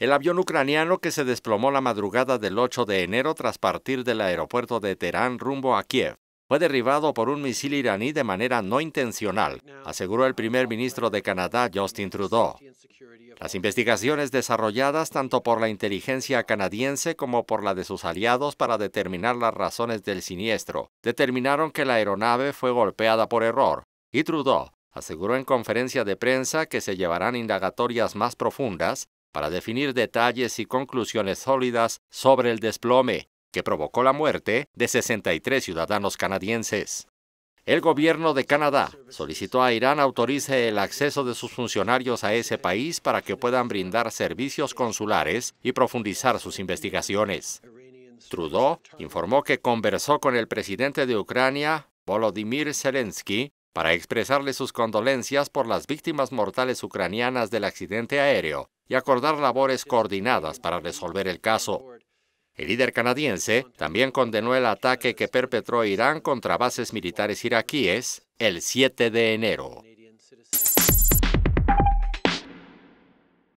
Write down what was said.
El avión ucraniano que se desplomó la madrugada del 8 de enero tras partir del aeropuerto de Teherán rumbo a Kiev fue derribado por un misil iraní de manera no intencional, aseguró el primer ministro de Canadá, Justin Trudeau. Las investigaciones desarrolladas tanto por la inteligencia canadiense como por la de sus aliados para determinar las razones del siniestro determinaron que la aeronave fue golpeada por error, y Trudeau aseguró en conferencia de prensa que se llevarán indagatorias más profundas para definir detalles y conclusiones sólidas sobre el desplome, que provocó la muerte de 63 ciudadanos canadienses. El gobierno de Canadá solicitó a Irán autorice el acceso de sus funcionarios a ese país para que puedan brindar servicios consulares y profundizar sus investigaciones. Trudeau informó que conversó con el presidente de Ucrania, Volodymyr Zelensky, para expresarle sus condolencias por las víctimas mortales ucranianas del accidente aéreo y acordar labores coordinadas para resolver el caso. El líder canadiense también condenó el ataque que perpetró Irán contra bases militares iraquíes el 7 de enero.